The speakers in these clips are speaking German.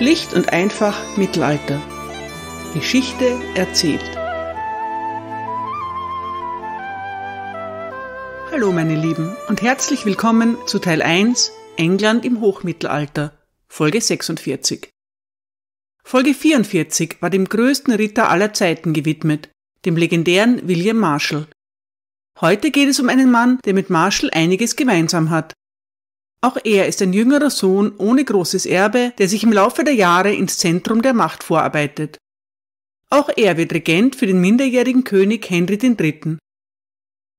Schlicht und einfach Mittelalter. Geschichte erzählt. Hallo meine Lieben und herzlich willkommen zu Teil 1 England im Hochmittelalter, Folge 46. Folge 44 war dem größten Ritter aller Zeiten gewidmet, dem legendären William Marshall. Heute geht es um einen Mann, der mit Marshall einiges gemeinsam hat, auch er ist ein jüngerer Sohn ohne großes Erbe, der sich im Laufe der Jahre ins Zentrum der Macht vorarbeitet. Auch er wird Regent für den minderjährigen König Henry III.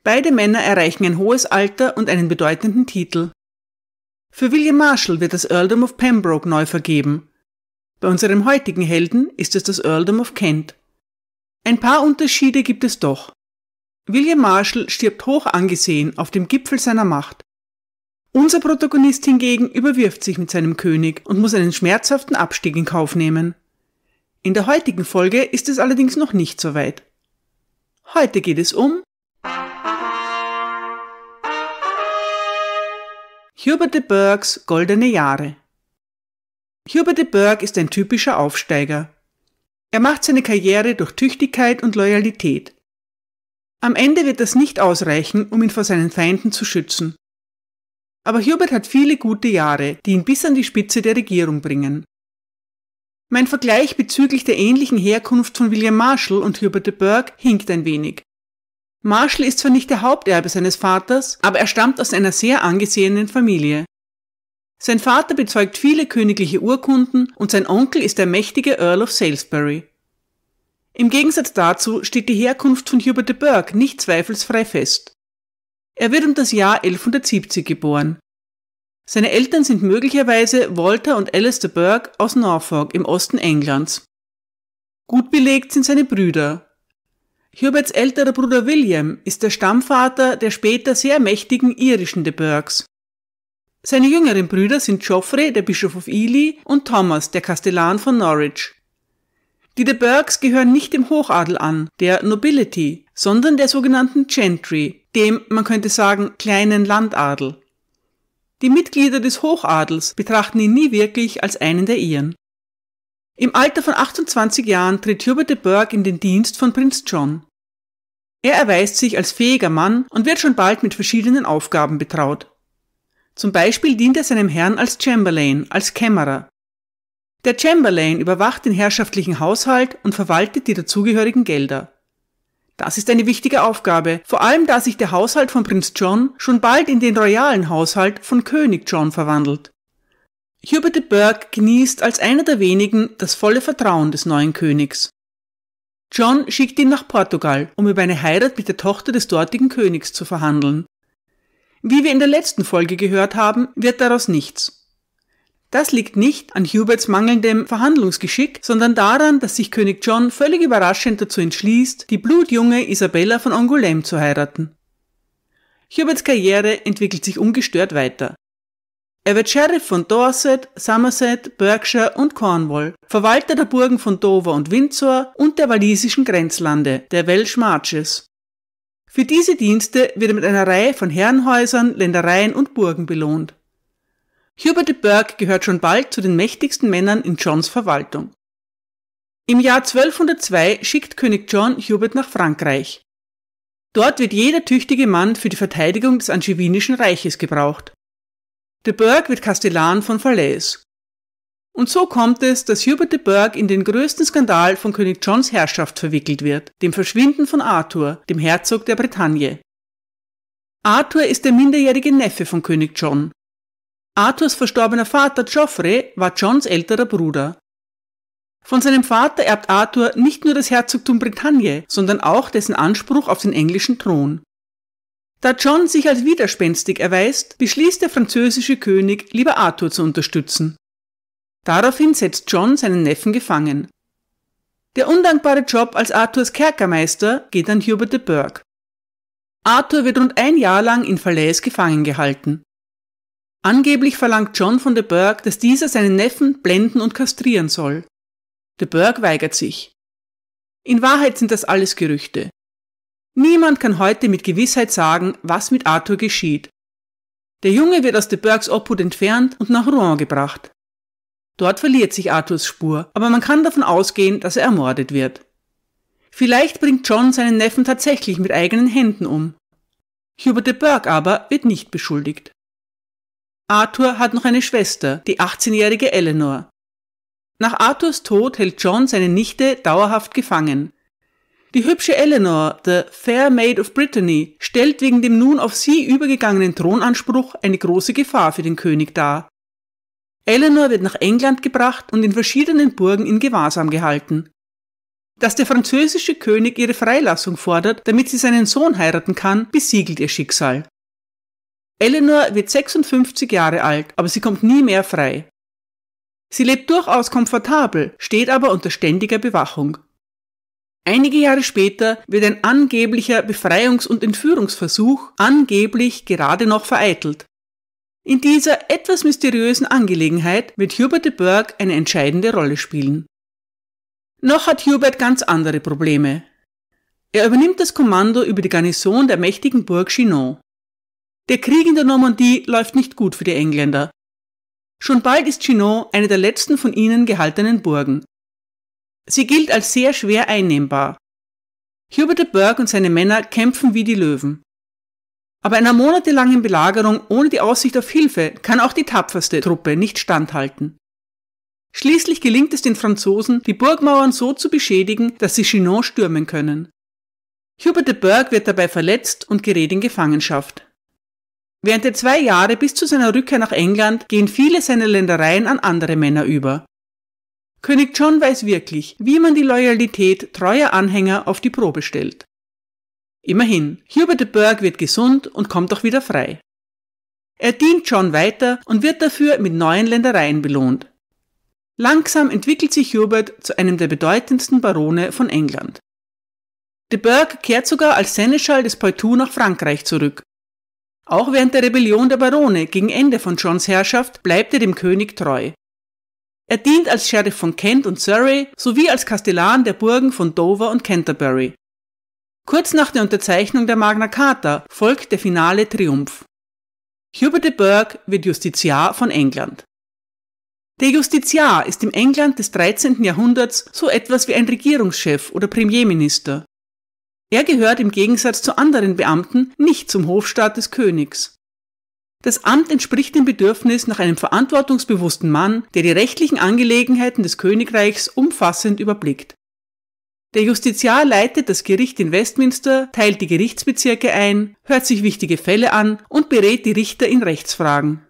Beide Männer erreichen ein hohes Alter und einen bedeutenden Titel. Für William Marshall wird das Earldom of Pembroke neu vergeben. Bei unserem heutigen Helden ist es das Earldom of Kent. Ein paar Unterschiede gibt es doch. William Marshall stirbt hoch angesehen auf dem Gipfel seiner Macht. Unser Protagonist hingegen überwirft sich mit seinem König und muss einen schmerzhaften Abstieg in Kauf nehmen. In der heutigen Folge ist es allerdings noch nicht so weit. Heute geht es um Hubert de Burghs Goldene Jahre. Hubert de Burgh ist ein typischer Aufsteiger. Er macht seine Karriere durch Tüchtigkeit und Loyalität. Am Ende wird das nicht ausreichen, um ihn vor seinen Feinden zu schützen. Aber Hubert hat viele gute Jahre, die ihn bis an die Spitze der Regierung bringen. Mein Vergleich bezüglich der ähnlichen Herkunft von William Marshall und Hubert de Burgh hinkt ein wenig. Marshall ist zwar nicht der Haupterbe seines Vaters, aber er stammt aus einer sehr angesehenen Familie. Sein Vater bezeugt viele königliche Urkunden und sein Onkel ist der mächtige Earl of Salisbury. Im Gegensatz dazu steht die Herkunft von Hubert de Burgh nicht zweifelsfrei fest. Er wird um das Jahr 1170 geboren. Seine Eltern sind möglicherweise Walter und Alistair Burke aus Norfolk im Osten Englands. Gut belegt sind seine Brüder. Huberts älterer Bruder William ist der Stammvater der später sehr mächtigen irischen de Burghs. Seine jüngeren Brüder sind Geoffrey, der Bischof of Ely, und Thomas, der Kastellan von Norwich. Die de Burghs gehören nicht dem Hochadel an, der Nobility, sondern der sogenannten Gentry, dem, man könnte sagen, kleinen Landadel. Die Mitglieder des Hochadels betrachten ihn nie wirklich als einen der ihren. Im Alter von 28 Jahren tritt Hubert de Burgh in den Dienst von Prinz John. Er erweist sich als fähiger Mann und wird schon bald mit verschiedenen Aufgaben betraut. Zum Beispiel dient er seinem Herrn als Chamberlain, als Kämmerer. Der Chamberlain überwacht den herrschaftlichen Haushalt und verwaltet die dazugehörigen Gelder. Das ist eine wichtige Aufgabe, vor allem da sich der Haushalt von Prinz John schon bald in den royalen Haushalt von König John verwandelt. Hubert de Burgh genießt als einer der wenigen das volle Vertrauen des neuen Königs. John schickt ihn nach Portugal, um über eine Heirat mit der Tochter des dortigen Königs zu verhandeln. Wie wir in der letzten Folge gehört haben, wird daraus nichts. Das liegt nicht an Huberts mangelndem Verhandlungsgeschick, sondern daran, dass sich König John völlig überraschend dazu entschließt, die blutjunge Isabella von Angoulême zu heiraten. Huberts Karriere entwickelt sich ungestört weiter. Er wird Sheriff von Dorset, Somerset, Berkshire und Cornwall, Verwalter der Burgen von Dover und Windsor und der walisischen Grenzlande, der Welsh Marches. Für diese Dienste wird er mit einer Reihe von Herrenhäusern, Ländereien und Burgen belohnt. Hubert de Burgh gehört schon bald zu den mächtigsten Männern in Johns Verwaltung. Im Jahr 1202 schickt König John Hubert nach Frankreich. Dort wird jeder tüchtige Mann für die Verteidigung des Angevinischen Reiches gebraucht. De Burgh wird Kastellan von Falaise. Und so kommt es, dass Hubert de Burgh in den größten Skandal von König Johns Herrschaft verwickelt wird, dem Verschwinden von Arthur, dem Herzog der Bretagne. Arthur ist der minderjährige Neffe von König John Arthurs verstorbener Vater Geoffrey war Johns älterer Bruder. Von seinem Vater erbt Arthur nicht nur das Herzogtum Bretagne, sondern auch dessen Anspruch auf den englischen Thron. Da John sich als widerspenstig erweist, beschließt der französische König, lieber Arthur zu unterstützen. Daraufhin setzt John seinen Neffen gefangen. Der undankbare Job als Arthurs Kerkermeister geht an Hubert de Burgh. Arthur wird rund ein Jahr lang in Falaise gefangen gehalten. Angeblich verlangt John von de Burg, dass dieser seinen Neffen blenden und kastrieren soll. De Burg weigert sich. In Wahrheit sind das alles Gerüchte. Niemand kann heute mit Gewissheit sagen, was mit Arthur geschieht. Der Junge wird aus de Burgs Obhut entfernt und nach Rouen gebracht. Dort verliert sich Arthurs Spur, aber man kann davon ausgehen, dass er ermordet wird. Vielleicht bringt John seinen Neffen tatsächlich mit eigenen Händen um. Hubert de Burg aber wird nicht beschuldigt. Arthur hat noch eine Schwester, die 18-jährige Eleanor. Nach Arthurs Tod hält John seine Nichte dauerhaft gefangen. Die hübsche Eleanor, the Fair Maid of Brittany, stellt wegen dem nun auf sie übergegangenen Thronanspruch eine große Gefahr für den König dar. Eleanor wird nach England gebracht und in verschiedenen Burgen in Gewahrsam gehalten. Dass der französische König ihre Freilassung fordert, damit sie seinen Sohn heiraten kann, besiegelt ihr Schicksal. Eleanor wird 56 Jahre alt, aber sie kommt nie mehr frei. Sie lebt durchaus komfortabel, steht aber unter ständiger Bewachung. Einige Jahre später wird ein angeblicher Befreiungs- und Entführungsversuch angeblich gerade noch vereitelt. In dieser etwas mysteriösen Angelegenheit wird Hubert de Burgh eine entscheidende Rolle spielen. Noch hat Hubert ganz andere Probleme. Er übernimmt das Kommando über die Garnison der mächtigen Burg Chinon. Der Krieg in der Normandie läuft nicht gut für die Engländer. Schon bald ist Chinon eine der letzten von ihnen gehaltenen Burgen. Sie gilt als sehr schwer einnehmbar. Hubert de Burg und seine Männer kämpfen wie die Löwen. Aber einer monatelangen Belagerung ohne die Aussicht auf Hilfe kann auch die tapferste Truppe nicht standhalten. Schließlich gelingt es den Franzosen, die Burgmauern so zu beschädigen, dass sie Chinon stürmen können. Hubert de Burg wird dabei verletzt und gerät in Gefangenschaft. Während der zwei Jahre bis zu seiner Rückkehr nach England gehen viele seiner Ländereien an andere Männer über. König John weiß wirklich, wie man die Loyalität treuer Anhänger auf die Probe stellt. Immerhin, Hubert de Burgh wird gesund und kommt auch wieder frei. Er dient John weiter und wird dafür mit neuen Ländereien belohnt. Langsam entwickelt sich Hubert zu einem der bedeutendsten Barone von England. De Burgh kehrt sogar als Seneschall des Poitou nach Frankreich zurück auch während der Rebellion der Barone gegen Ende von Johns Herrschaft bleibt er dem König treu. Er dient als Sheriff von Kent und Surrey sowie als Kastellan der Burgen von Dover und Canterbury. Kurz nach der Unterzeichnung der Magna Carta folgt der finale Triumph. Hubert de Burgh wird Justiziar von England. Der Justiziar ist im England des 13. Jahrhunderts so etwas wie ein Regierungschef oder Premierminister. Er gehört im Gegensatz zu anderen Beamten nicht zum Hofstaat des Königs. Das Amt entspricht dem Bedürfnis nach einem verantwortungsbewussten Mann, der die rechtlichen Angelegenheiten des Königreichs umfassend überblickt. Der Justiziar leitet das Gericht in Westminster, teilt die Gerichtsbezirke ein, hört sich wichtige Fälle an und berät die Richter in Rechtsfragen.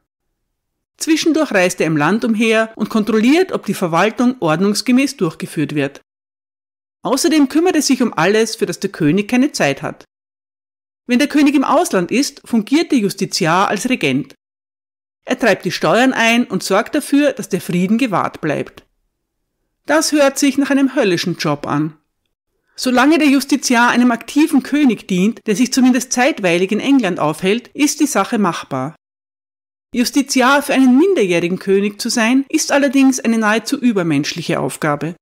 Zwischendurch reist er im Land umher und kontrolliert, ob die Verwaltung ordnungsgemäß durchgeführt wird. Außerdem kümmert er sich um alles, für das der König keine Zeit hat. Wenn der König im Ausland ist, fungiert der Justiziar als Regent. Er treibt die Steuern ein und sorgt dafür, dass der Frieden gewahrt bleibt. Das hört sich nach einem höllischen Job an. Solange der Justiziar einem aktiven König dient, der sich zumindest zeitweilig in England aufhält, ist die Sache machbar. Justiziar für einen minderjährigen König zu sein, ist allerdings eine nahezu übermenschliche Aufgabe.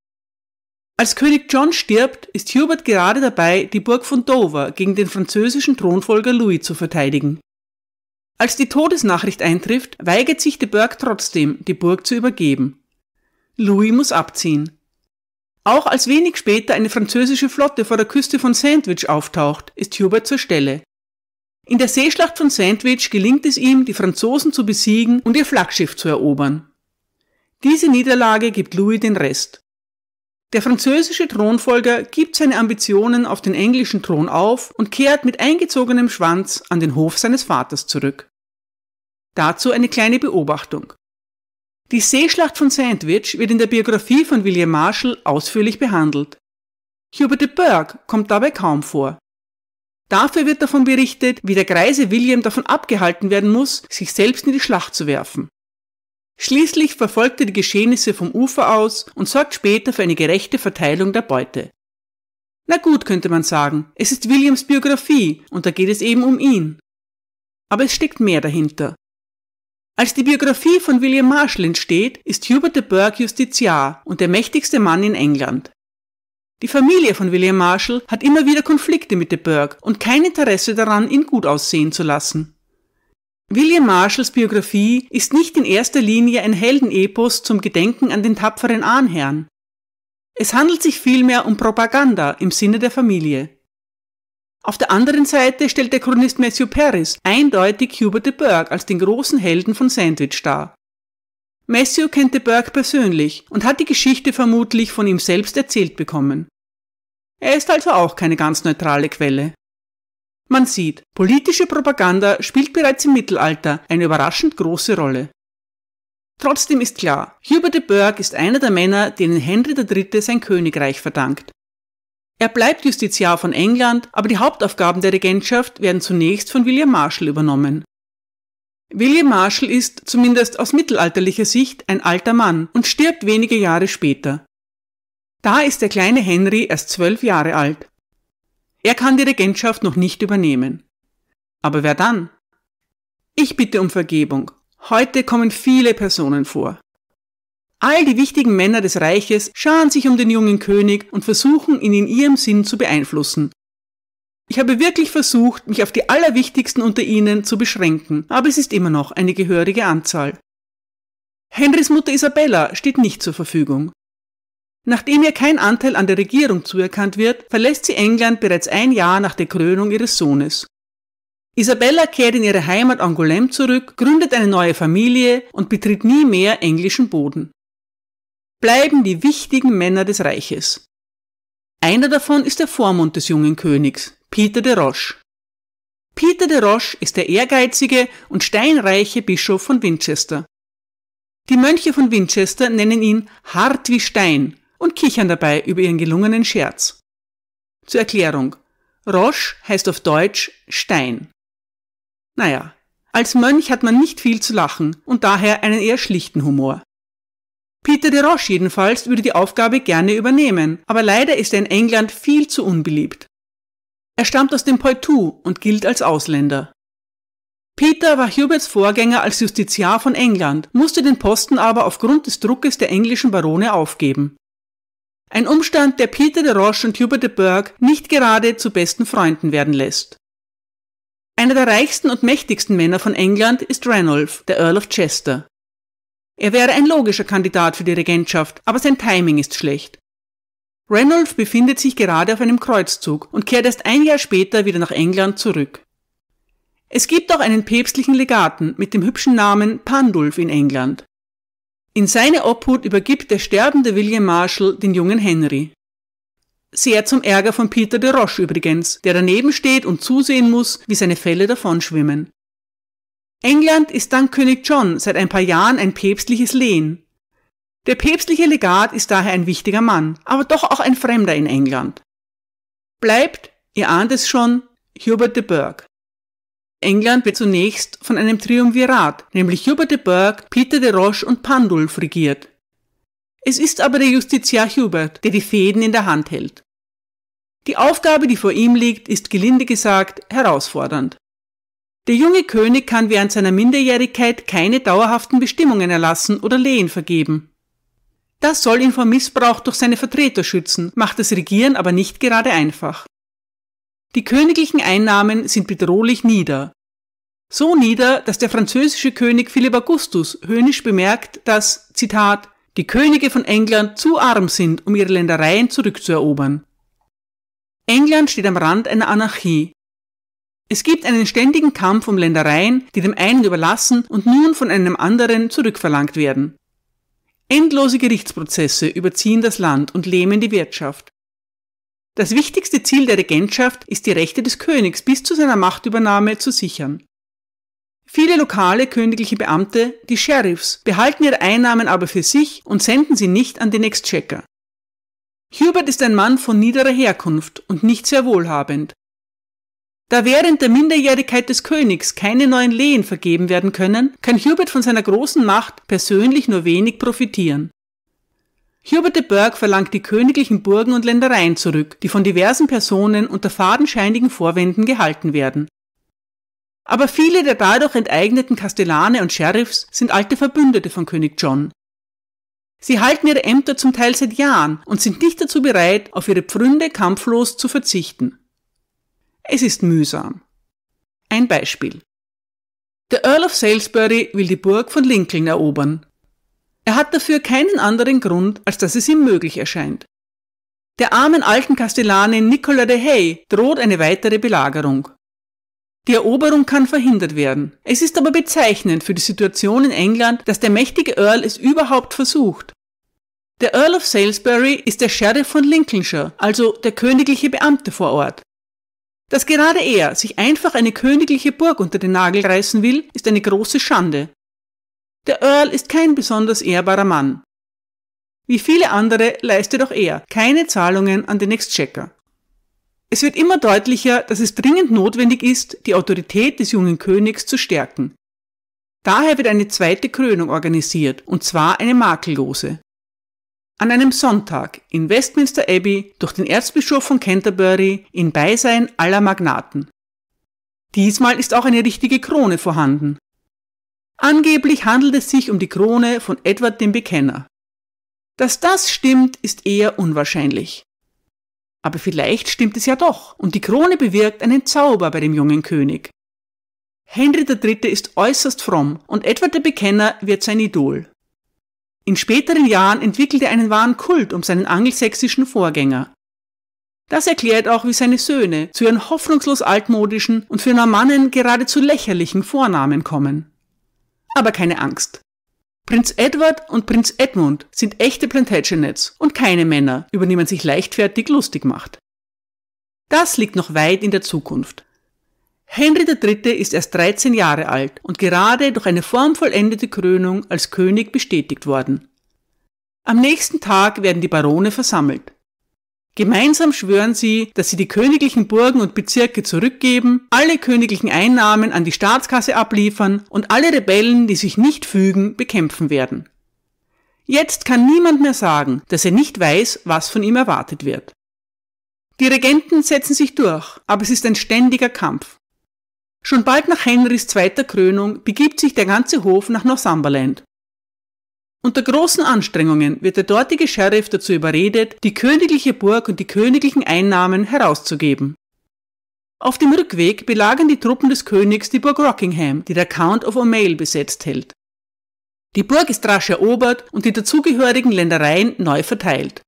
Als König John stirbt, ist Hubert gerade dabei, die Burg von Dover gegen den französischen Thronfolger Louis zu verteidigen. Als die Todesnachricht eintrifft, weigert sich de Burg trotzdem, die Burg zu übergeben. Louis muss abziehen. Auch als wenig später eine französische Flotte vor der Küste von Sandwich auftaucht, ist Hubert zur Stelle. In der Seeschlacht von Sandwich gelingt es ihm, die Franzosen zu besiegen und ihr Flaggschiff zu erobern. Diese Niederlage gibt Louis den Rest. Der französische Thronfolger gibt seine Ambitionen auf den englischen Thron auf und kehrt mit eingezogenem Schwanz an den Hof seines Vaters zurück. Dazu eine kleine Beobachtung. Die Seeschlacht von Sandwich wird in der Biografie von William Marshall ausführlich behandelt. Hubert de Burgh kommt dabei kaum vor. Dafür wird davon berichtet, wie der greise William davon abgehalten werden muss, sich selbst in die Schlacht zu werfen. Schließlich verfolgt er die Geschehnisse vom Ufer aus und sorgt später für eine gerechte Verteilung der Beute. Na gut, könnte man sagen, es ist Williams Biografie und da geht es eben um ihn. Aber es steckt mehr dahinter. Als die Biografie von William Marshall entsteht, ist Hubert de Burgh Justiziar und der mächtigste Mann in England. Die Familie von William Marshall hat immer wieder Konflikte mit de Burgh und kein Interesse daran, ihn gut aussehen zu lassen. William Marshalls Biografie ist nicht in erster Linie ein Heldenepos zum Gedenken an den tapferen Ahnherrn. Es handelt sich vielmehr um Propaganda im Sinne der Familie. Auf der anderen Seite stellt der Chronist Matthew Paris eindeutig Hubert de Burgh als den großen Helden von Sandwich dar. Matthew kennt de Burgh persönlich und hat die Geschichte vermutlich von ihm selbst erzählt bekommen. Er ist also auch keine ganz neutrale Quelle. Man sieht, politische Propaganda spielt bereits im Mittelalter eine überraschend große Rolle. Trotzdem ist klar, Hubert de Burgh ist einer der Männer, denen Henry III. sein Königreich verdankt. Er bleibt Justiziar von England, aber die Hauptaufgaben der Regentschaft werden zunächst von William Marshall übernommen. William Marshall ist, zumindest aus mittelalterlicher Sicht, ein alter Mann und stirbt wenige Jahre später. Da ist der kleine Henry erst zwölf Jahre alt. Er kann die Regentschaft noch nicht übernehmen. Aber wer dann? Ich bitte um Vergebung. Heute kommen viele Personen vor. All die wichtigen Männer des Reiches scharen sich um den jungen König und versuchen, ihn in ihrem Sinn zu beeinflussen. Ich habe wirklich versucht, mich auf die allerwichtigsten unter ihnen zu beschränken, aber es ist immer noch eine gehörige Anzahl. Henrys Mutter Isabella steht nicht zur Verfügung. Nachdem ihr kein Anteil an der Regierung zuerkannt wird, verlässt sie England bereits ein Jahr nach der Krönung ihres Sohnes. Isabella kehrt in ihre Heimat Angoulême zurück, gründet eine neue Familie und betritt nie mehr englischen Boden. Bleiben die wichtigen Männer des Reiches. Einer davon ist der Vormund des jungen Königs, Peter de Roche. Peter de Roche ist der ehrgeizige und steinreiche Bischof von Winchester. Die Mönche von Winchester nennen ihn hart wie Stein und kichern dabei über ihren gelungenen Scherz. Zur Erklärung. Roche heißt auf Deutsch Stein. Naja, als Mönch hat man nicht viel zu lachen und daher einen eher schlichten Humor. Peter de Roche jedenfalls würde die Aufgabe gerne übernehmen, aber leider ist er in England viel zu unbeliebt. Er stammt aus dem Poitou und gilt als Ausländer. Peter war Huberts Vorgänger als Justiziar von England, musste den Posten aber aufgrund des Druckes der englischen Barone aufgeben. Ein Umstand, der Peter de Roche und Hubert de Burg nicht gerade zu besten Freunden werden lässt. Einer der reichsten und mächtigsten Männer von England ist Ranulph, der Earl of Chester. Er wäre ein logischer Kandidat für die Regentschaft, aber sein Timing ist schlecht. Ranulph befindet sich gerade auf einem Kreuzzug und kehrt erst ein Jahr später wieder nach England zurück. Es gibt auch einen päpstlichen Legaten mit dem hübschen Namen Pandulf in England. In seine Obhut übergibt der sterbende William Marshall den jungen Henry. Sehr zum Ärger von Peter de Roche übrigens, der daneben steht und zusehen muss, wie seine Fälle davonschwimmen. England ist dank König John seit ein paar Jahren ein päpstliches Lehen. Der päpstliche Legat ist daher ein wichtiger Mann, aber doch auch ein Fremder in England. Bleibt, ihr ahnt es schon, Hubert de Burgh. England wird zunächst von einem Triumvirat, nämlich Hubert de Burgh, Peter de Roche und Pandulf regiert. Es ist aber der Justiziar Hubert, der die Fäden in der Hand hält. Die Aufgabe, die vor ihm liegt, ist gelinde gesagt herausfordernd. Der junge König kann während seiner Minderjährigkeit keine dauerhaften Bestimmungen erlassen oder Lehen vergeben. Das soll ihn vor Missbrauch durch seine Vertreter schützen, macht das Regieren aber nicht gerade einfach. Die königlichen Einnahmen sind bedrohlich nieder. So nieder, dass der französische König Philipp Augustus höhnisch bemerkt, dass, Zitat, die Könige von England zu arm sind, um ihre Ländereien zurückzuerobern. England steht am Rand einer Anarchie. Es gibt einen ständigen Kampf um Ländereien, die dem einen überlassen und nun von einem anderen zurückverlangt werden. Endlose Gerichtsprozesse überziehen das Land und lähmen die Wirtschaft. Das wichtigste Ziel der Regentschaft ist die Rechte des Königs bis zu seiner Machtübernahme zu sichern. Viele lokale königliche Beamte, die Sheriffs, behalten ihre Einnahmen aber für sich und senden sie nicht an den Exchequer. Hubert ist ein Mann von niederer Herkunft und nicht sehr wohlhabend. Da während der Minderjährigkeit des Königs keine neuen Lehen vergeben werden können, kann Hubert von seiner großen Macht persönlich nur wenig profitieren. Hubert de Burgh verlangt die königlichen Burgen und Ländereien zurück, die von diversen Personen unter fadenscheinigen Vorwänden gehalten werden. Aber viele der dadurch enteigneten Kastellane und Sheriffs sind alte Verbündete von König John. Sie halten ihre Ämter zum Teil seit Jahren und sind nicht dazu bereit, auf ihre Pfründe kampflos zu verzichten. Es ist mühsam. Ein Beispiel. Der Earl of Salisbury will die Burg von Lincoln erobern er hat dafür keinen anderen Grund, als dass es ihm möglich erscheint. Der armen alten Kastellanin Nicola de Hay droht eine weitere Belagerung. Die Eroberung kann verhindert werden. Es ist aber bezeichnend für die Situation in England, dass der mächtige Earl es überhaupt versucht. Der Earl of Salisbury ist der Sheriff von Lincolnshire, also der königliche Beamte vor Ort. Dass gerade er sich einfach eine königliche Burg unter den Nagel reißen will, ist eine große Schande. Der Earl ist kein besonders ehrbarer Mann. Wie viele andere leistet auch er keine Zahlungen an den Exchequer. Es wird immer deutlicher, dass es dringend notwendig ist, die Autorität des jungen Königs zu stärken. Daher wird eine zweite Krönung organisiert, und zwar eine makellose. An einem Sonntag in Westminster Abbey durch den Erzbischof von Canterbury in Beisein aller Magnaten. Diesmal ist auch eine richtige Krone vorhanden. Angeblich handelt es sich um die Krone von Edward dem Bekenner. Dass das stimmt, ist eher unwahrscheinlich. Aber vielleicht stimmt es ja doch, und die Krone bewirkt einen Zauber bei dem jungen König. Henry III. ist äußerst fromm und Edward der Bekenner wird sein Idol. In späteren Jahren entwickelt er einen wahren Kult um seinen angelsächsischen Vorgänger. Das erklärt auch, wie seine Söhne zu ihren hoffnungslos altmodischen und für Normannen geradezu lächerlichen Vornamen kommen. Aber keine Angst. Prinz Edward und Prinz Edmund sind echte Plantagenets und keine Männer, über die man sich leichtfertig lustig macht. Das liegt noch weit in der Zukunft. Henry III. ist erst 13 Jahre alt und gerade durch eine formvollendete Krönung als König bestätigt worden. Am nächsten Tag werden die Barone versammelt. Gemeinsam schwören sie, dass sie die königlichen Burgen und Bezirke zurückgeben, alle königlichen Einnahmen an die Staatskasse abliefern und alle Rebellen, die sich nicht fügen, bekämpfen werden. Jetzt kann niemand mehr sagen, dass er nicht weiß, was von ihm erwartet wird. Die Regenten setzen sich durch, aber es ist ein ständiger Kampf. Schon bald nach Henrys zweiter Krönung begibt sich der ganze Hof nach Northumberland, unter großen Anstrengungen wird der dortige Sheriff dazu überredet, die königliche Burg und die königlichen Einnahmen herauszugeben. Auf dem Rückweg belagern die Truppen des Königs die Burg Rockingham, die der Count of O'Mail besetzt hält. Die Burg ist rasch erobert und die dazugehörigen Ländereien neu verteilt.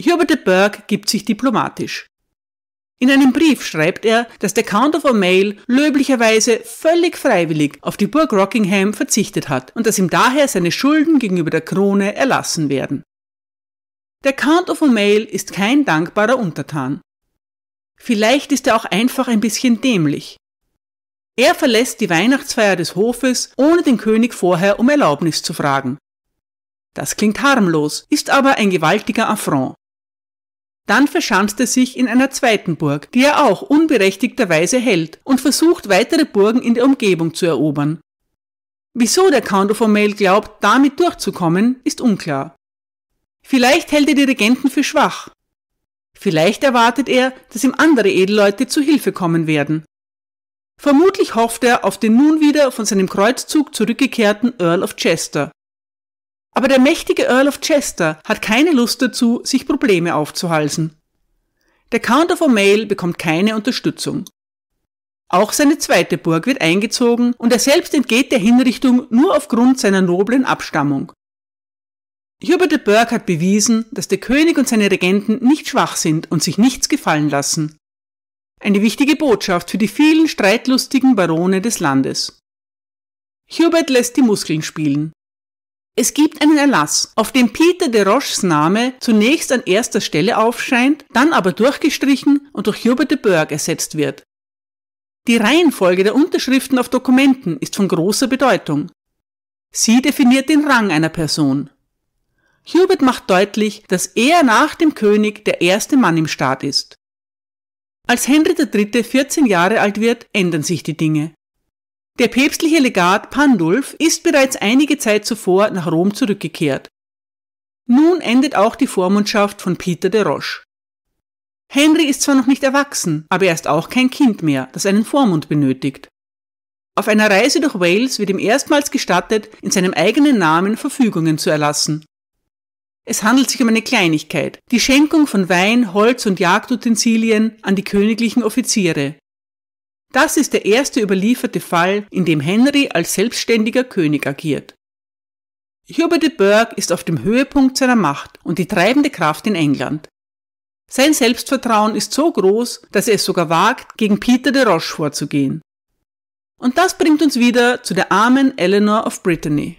Hubert de Burg gibt sich diplomatisch. In einem Brief schreibt er, dass der Count of O'Mail löblicherweise völlig freiwillig auf die Burg Rockingham verzichtet hat und dass ihm daher seine Schulden gegenüber der Krone erlassen werden. Der Count of O'Mail ist kein dankbarer Untertan. Vielleicht ist er auch einfach ein bisschen dämlich. Er verlässt die Weihnachtsfeier des Hofes, ohne den König vorher um Erlaubnis zu fragen. Das klingt harmlos, ist aber ein gewaltiger Affront. Dann verschanzt er sich in einer zweiten Burg, die er auch unberechtigterweise hält, und versucht weitere Burgen in der Umgebung zu erobern. Wieso der Count of O'Mail glaubt, damit durchzukommen, ist unklar. Vielleicht hält er die Regenten für schwach. Vielleicht erwartet er, dass ihm andere Edelleute zu Hilfe kommen werden. Vermutlich hofft er auf den nun wieder von seinem Kreuzzug zurückgekehrten Earl of Chester, aber der mächtige Earl of Chester hat keine Lust dazu, sich Probleme aufzuhalsen. Der Count of O'Mail bekommt keine Unterstützung. Auch seine zweite Burg wird eingezogen und er selbst entgeht der Hinrichtung nur aufgrund seiner noblen Abstammung. Hubert de Burg hat bewiesen, dass der König und seine Regenten nicht schwach sind und sich nichts gefallen lassen. Eine wichtige Botschaft für die vielen streitlustigen Barone des Landes. Hubert lässt die Muskeln spielen. Es gibt einen Erlass, auf dem Peter de Roches Name zunächst an erster Stelle aufscheint, dann aber durchgestrichen und durch Hubert de Burgh ersetzt wird. Die Reihenfolge der Unterschriften auf Dokumenten ist von großer Bedeutung. Sie definiert den Rang einer Person. Hubert macht deutlich, dass er nach dem König der erste Mann im Staat ist. Als Henry III. 14 Jahre alt wird, ändern sich die Dinge. Der päpstliche Legat Pandulf ist bereits einige Zeit zuvor nach Rom zurückgekehrt. Nun endet auch die Vormundschaft von Peter de Roche. Henry ist zwar noch nicht erwachsen, aber er ist auch kein Kind mehr, das einen Vormund benötigt. Auf einer Reise durch Wales wird ihm erstmals gestattet, in seinem eigenen Namen Verfügungen zu erlassen. Es handelt sich um eine Kleinigkeit, die Schenkung von Wein, Holz und Jagdutensilien an die königlichen Offiziere, das ist der erste überlieferte Fall, in dem Henry als selbstständiger König agiert. Hubert de Burgh ist auf dem Höhepunkt seiner Macht und die treibende Kraft in England. Sein Selbstvertrauen ist so groß, dass er es sogar wagt, gegen Peter de Roche vorzugehen. Und das bringt uns wieder zu der armen Eleanor of Brittany.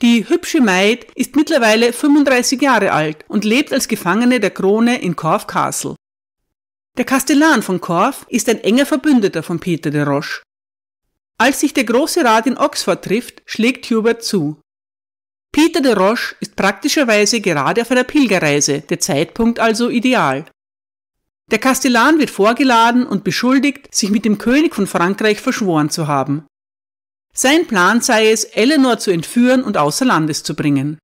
Die hübsche Maid ist mittlerweile 35 Jahre alt und lebt als Gefangene der Krone in Corfe Castle. Der Kastellan von Korf ist ein enger Verbündeter von Peter de Roche. Als sich der Große Rat in Oxford trifft, schlägt Hubert zu. Peter de Roche ist praktischerweise gerade auf einer Pilgerreise, der Zeitpunkt also ideal. Der Kastellan wird vorgeladen und beschuldigt, sich mit dem König von Frankreich verschworen zu haben. Sein Plan sei es, Eleanor zu entführen und außer Landes zu bringen.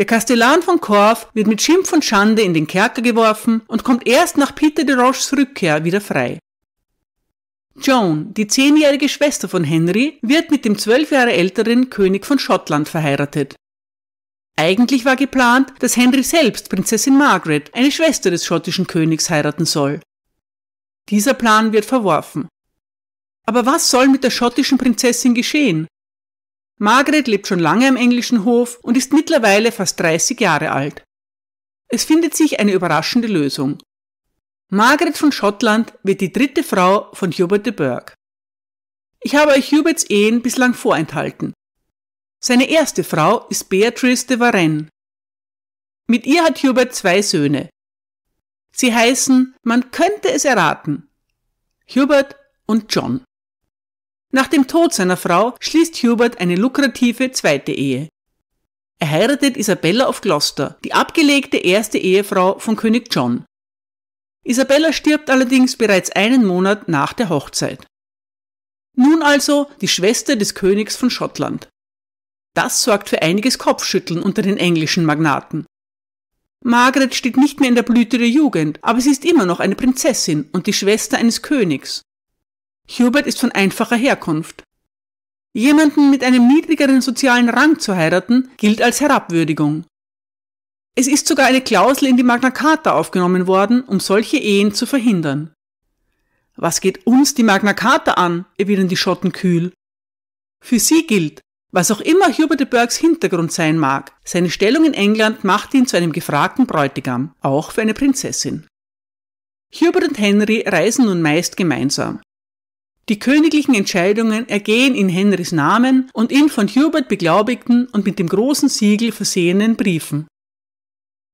Der Kastellan von Korf wird mit Schimpf und Schande in den Kerker geworfen und kommt erst nach Peter de Roches Rückkehr wieder frei. Joan, die zehnjährige Schwester von Henry, wird mit dem zwölf Jahre älteren König von Schottland verheiratet. Eigentlich war geplant, dass Henry selbst Prinzessin Margaret, eine Schwester des schottischen Königs, heiraten soll. Dieser Plan wird verworfen. Aber was soll mit der schottischen Prinzessin geschehen? Margaret lebt schon lange am englischen Hof und ist mittlerweile fast 30 Jahre alt. Es findet sich eine überraschende Lösung. Margaret von Schottland wird die dritte Frau von Hubert de Burgh. Ich habe euch Huberts Ehen bislang vorenthalten. Seine erste Frau ist Beatrice de Varenne. Mit ihr hat Hubert zwei Söhne. Sie heißen, man könnte es erraten, Hubert und John. Nach dem Tod seiner Frau schließt Hubert eine lukrative zweite Ehe. Er heiratet Isabella of Gloucester, die abgelegte erste Ehefrau von König John. Isabella stirbt allerdings bereits einen Monat nach der Hochzeit. Nun also die Schwester des Königs von Schottland. Das sorgt für einiges Kopfschütteln unter den englischen Magnaten. Margaret steht nicht mehr in der Blüte der Jugend, aber sie ist immer noch eine Prinzessin und die Schwester eines Königs. Hubert ist von einfacher Herkunft. Jemanden mit einem niedrigeren sozialen Rang zu heiraten, gilt als Herabwürdigung. Es ist sogar eine Klausel in die Magna Carta aufgenommen worden, um solche Ehen zu verhindern. Was geht uns die Magna Carta an, erwidern die Schotten kühl. Für sie gilt, was auch immer Hubert de Burghs Hintergrund sein mag, seine Stellung in England macht ihn zu einem gefragten Bräutigam, auch für eine Prinzessin. Hubert und Henry reisen nun meist gemeinsam. Die königlichen Entscheidungen ergehen in Henrys Namen und in von Hubert beglaubigten und mit dem großen Siegel versehenen Briefen.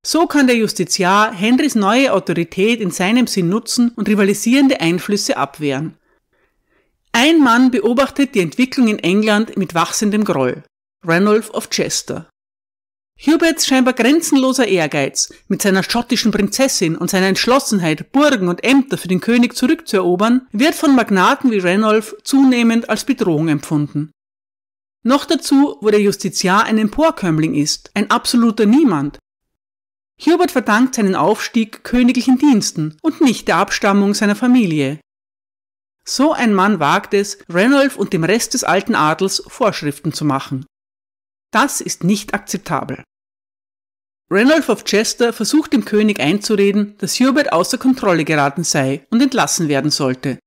So kann der Justiziar Henrys neue Autorität in seinem Sinn nutzen und rivalisierende Einflüsse abwehren. Ein Mann beobachtet die Entwicklung in England mit wachsendem Groll. Ranulf of Chester. Huberts scheinbar grenzenloser Ehrgeiz, mit seiner schottischen Prinzessin und seiner Entschlossenheit, Burgen und Ämter für den König zurückzuerobern, wird von Magnaten wie Renolf zunehmend als Bedrohung empfunden. Noch dazu, wo der Justiziar ein Emporkömmling ist, ein absoluter Niemand. Hubert verdankt seinen Aufstieg königlichen Diensten und nicht der Abstammung seiner Familie. So ein Mann wagt es, Renolf und dem Rest des alten Adels Vorschriften zu machen. Das ist nicht akzeptabel. Ranulph of Chester versucht dem König einzureden, dass Hubert außer Kontrolle geraten sei und entlassen werden sollte.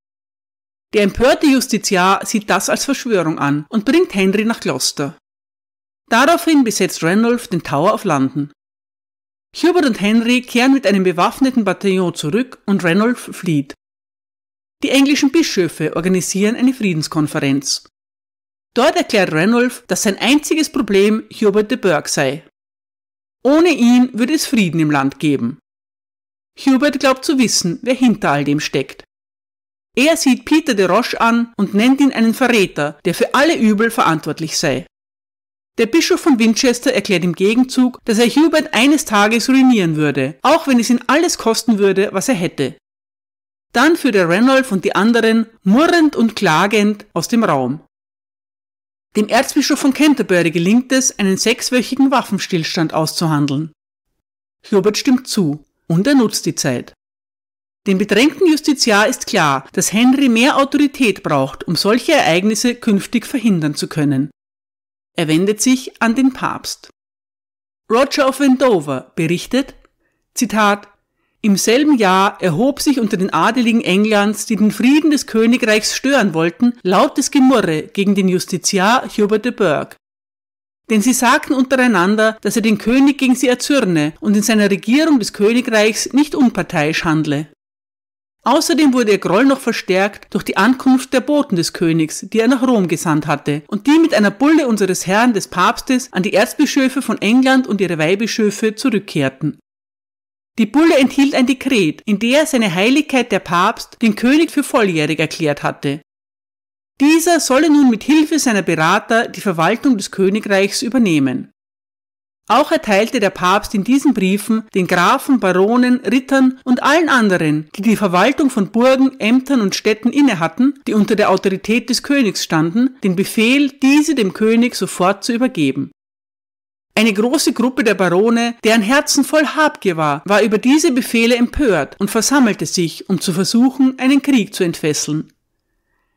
Der empörte Justiziar sieht das als Verschwörung an und bringt Henry nach Gloucester. Daraufhin besetzt Ranulph den Tower auf London. Hubert und Henry kehren mit einem bewaffneten Bataillon zurück und Ranulph flieht. Die englischen Bischöfe organisieren eine Friedenskonferenz. Dort erklärt Ranulf, dass sein einziges Problem Hubert de Burg sei. Ohne ihn würde es Frieden im Land geben. Hubert glaubt zu wissen, wer hinter all dem steckt. Er sieht Peter de Roche an und nennt ihn einen Verräter, der für alle Übel verantwortlich sei. Der Bischof von Winchester erklärt im Gegenzug, dass er Hubert eines Tages ruinieren würde, auch wenn es ihn alles kosten würde, was er hätte. Dann führt er Ranulph und die anderen murrend und klagend aus dem Raum. Dem Erzbischof von Canterbury gelingt es, einen sechswöchigen Waffenstillstand auszuhandeln. Hubert stimmt zu und er nutzt die Zeit. Dem bedrängten Justiziar ist klar, dass Henry mehr Autorität braucht, um solche Ereignisse künftig verhindern zu können. Er wendet sich an den Papst. Roger of Wendover berichtet, Zitat, im selben Jahr erhob sich unter den Adeligen Englands, die den Frieden des Königreichs stören wollten, lautes Gemurre gegen den Justiziar Hubert de Burgh. Denn sie sagten untereinander, dass er den König gegen sie erzürne und in seiner Regierung des Königreichs nicht unparteiisch handle. Außerdem wurde ihr Groll noch verstärkt durch die Ankunft der Boten des Königs, die er nach Rom gesandt hatte, und die mit einer Bulle unseres Herrn des Papstes an die Erzbischöfe von England und ihre Weihbischöfe zurückkehrten. Die Bulle enthielt ein Dekret, in der seine Heiligkeit der Papst den König für volljährig erklärt hatte. Dieser solle nun mit Hilfe seiner Berater die Verwaltung des Königreichs übernehmen. Auch erteilte der Papst in diesen Briefen den Grafen, Baronen, Rittern und allen anderen, die die Verwaltung von Burgen, Ämtern und Städten inne hatten, die unter der Autorität des Königs standen, den Befehl, diese dem König sofort zu übergeben. Eine große Gruppe der Barone, deren Herzen voll Habgier war, war über diese Befehle empört und versammelte sich, um zu versuchen, einen Krieg zu entfesseln.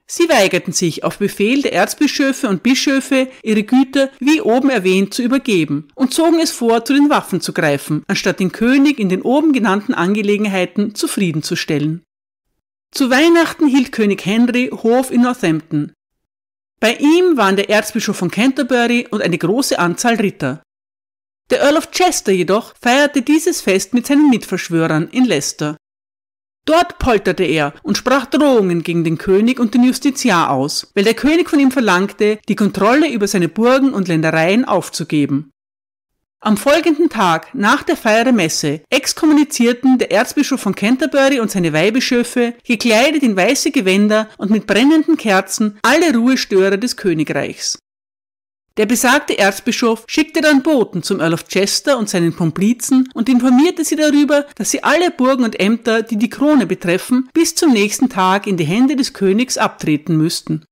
Sie weigerten sich, auf Befehl der Erzbischöfe und Bischöfe ihre Güter, wie oben erwähnt, zu übergeben und zogen es vor, zu den Waffen zu greifen, anstatt den König in den oben genannten Angelegenheiten zufriedenzustellen. Zu Weihnachten hielt König Henry Hof in Northampton, bei ihm waren der Erzbischof von Canterbury und eine große Anzahl Ritter. Der Earl of Chester jedoch feierte dieses Fest mit seinen Mitverschwörern in Leicester. Dort polterte er und sprach Drohungen gegen den König und den Justiziar aus, weil der König von ihm verlangte, die Kontrolle über seine Burgen und Ländereien aufzugeben. Am folgenden Tag, nach der Feier der Messe, exkommunizierten der Erzbischof von Canterbury und seine Weihbischöfe, gekleidet in weiße Gewänder und mit brennenden Kerzen, alle Ruhestörer des Königreichs. Der besagte Erzbischof schickte dann Boten zum Earl of Chester und seinen Komplizen und informierte sie darüber, dass sie alle Burgen und Ämter, die die Krone betreffen, bis zum nächsten Tag in die Hände des Königs abtreten müssten.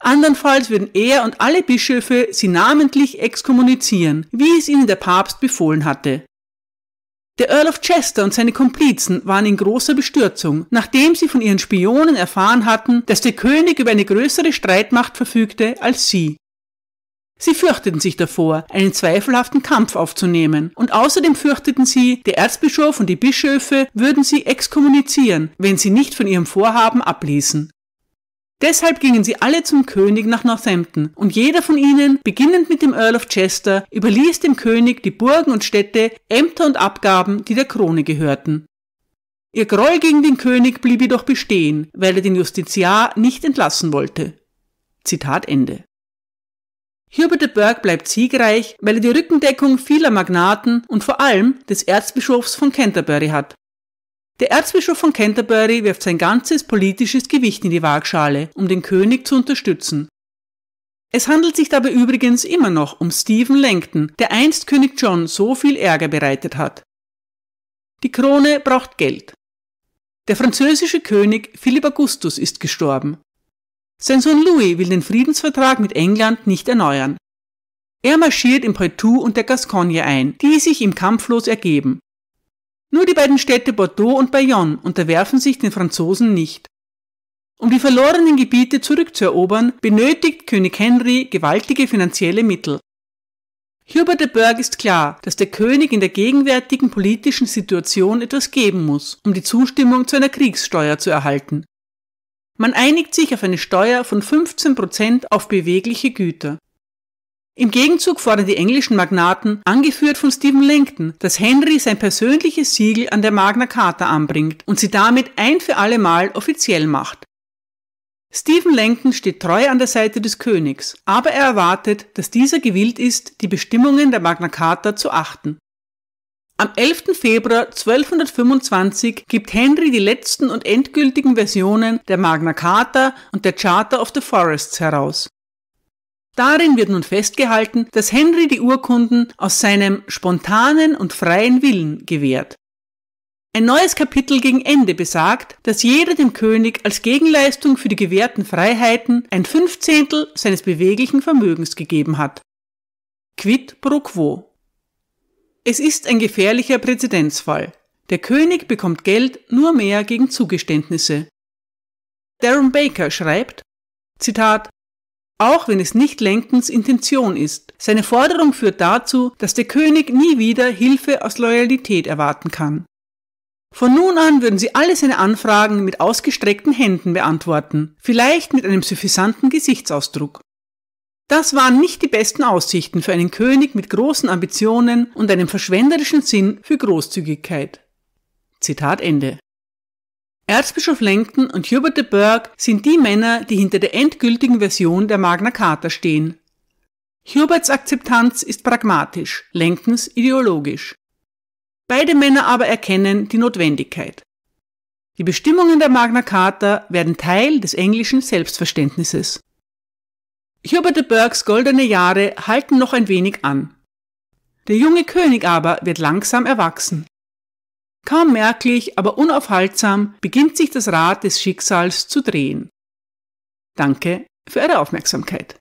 Andernfalls würden er und alle Bischöfe sie namentlich exkommunizieren, wie es ihnen der Papst befohlen hatte. Der Earl of Chester und seine Komplizen waren in großer Bestürzung, nachdem sie von ihren Spionen erfahren hatten, dass der König über eine größere Streitmacht verfügte als sie. Sie fürchteten sich davor, einen zweifelhaften Kampf aufzunehmen, und außerdem fürchteten sie, der Erzbischof und die Bischöfe würden sie exkommunizieren, wenn sie nicht von ihrem Vorhaben abließen. Deshalb gingen sie alle zum König nach Northampton und jeder von ihnen, beginnend mit dem Earl of Chester, überließ dem König die Burgen und Städte, Ämter und Abgaben, die der Krone gehörten. Ihr Groll gegen den König blieb jedoch bestehen, weil er den Justiziar nicht entlassen wollte. Zitat Ende. Hubert de Burgh bleibt siegreich, weil er die Rückendeckung vieler Magnaten und vor allem des Erzbischofs von Canterbury hat, der Erzbischof von Canterbury wirft sein ganzes politisches Gewicht in die Waagschale, um den König zu unterstützen. Es handelt sich dabei übrigens immer noch um Stephen Langton, der einst König John so viel Ärger bereitet hat. Die Krone braucht Geld. Der französische König Philipp Augustus ist gestorben. Sein Sohn Louis will den Friedensvertrag mit England nicht erneuern. Er marschiert im Poitou und der Gascogne ein, die sich ihm kampflos ergeben. Nur die beiden Städte Bordeaux und Bayonne unterwerfen sich den Franzosen nicht. Um die verlorenen Gebiete zurückzuerobern, benötigt König Henry gewaltige finanzielle Mittel. Hubert de Burgh ist klar, dass der König in der gegenwärtigen politischen Situation etwas geben muss, um die Zustimmung zu einer Kriegssteuer zu erhalten. Man einigt sich auf eine Steuer von 15% auf bewegliche Güter. Im Gegenzug fordern die englischen Magnaten, angeführt von Stephen Langton, dass Henry sein persönliches Siegel an der Magna Carta anbringt und sie damit ein für alle Mal offiziell macht. Stephen Langton steht treu an der Seite des Königs, aber er erwartet, dass dieser gewillt ist, die Bestimmungen der Magna Carta zu achten. Am 11. Februar 1225 gibt Henry die letzten und endgültigen Versionen der Magna Carta und der Charter of the Forests heraus. Darin wird nun festgehalten, dass Henry die Urkunden aus seinem spontanen und freien Willen gewährt. Ein neues Kapitel gegen Ende besagt, dass jeder dem König als Gegenleistung für die gewährten Freiheiten ein Fünfzehntel seines beweglichen Vermögens gegeben hat. Quid pro quo. Es ist ein gefährlicher Präzedenzfall. Der König bekommt Geld nur mehr gegen Zugeständnisse. Darren Baker schreibt, Zitat, auch wenn es nicht Lenkens Intention ist. Seine Forderung führt dazu, dass der König nie wieder Hilfe aus Loyalität erwarten kann. Von nun an würden sie alle seine Anfragen mit ausgestreckten Händen beantworten, vielleicht mit einem suffisanten Gesichtsausdruck. Das waren nicht die besten Aussichten für einen König mit großen Ambitionen und einem verschwenderischen Sinn für Großzügigkeit. Zitat Ende. Erzbischof Langton und Hubert de Burgh sind die Männer, die hinter der endgültigen Version der Magna Carta stehen. Huberts Akzeptanz ist pragmatisch, Lenkens ideologisch. Beide Männer aber erkennen die Notwendigkeit. Die Bestimmungen der Magna Carta werden Teil des englischen Selbstverständnisses. Hubert de Burghs goldene Jahre halten noch ein wenig an. Der junge König aber wird langsam erwachsen, Kaum merklich, aber unaufhaltsam beginnt sich das Rad des Schicksals zu drehen. Danke für eure Aufmerksamkeit.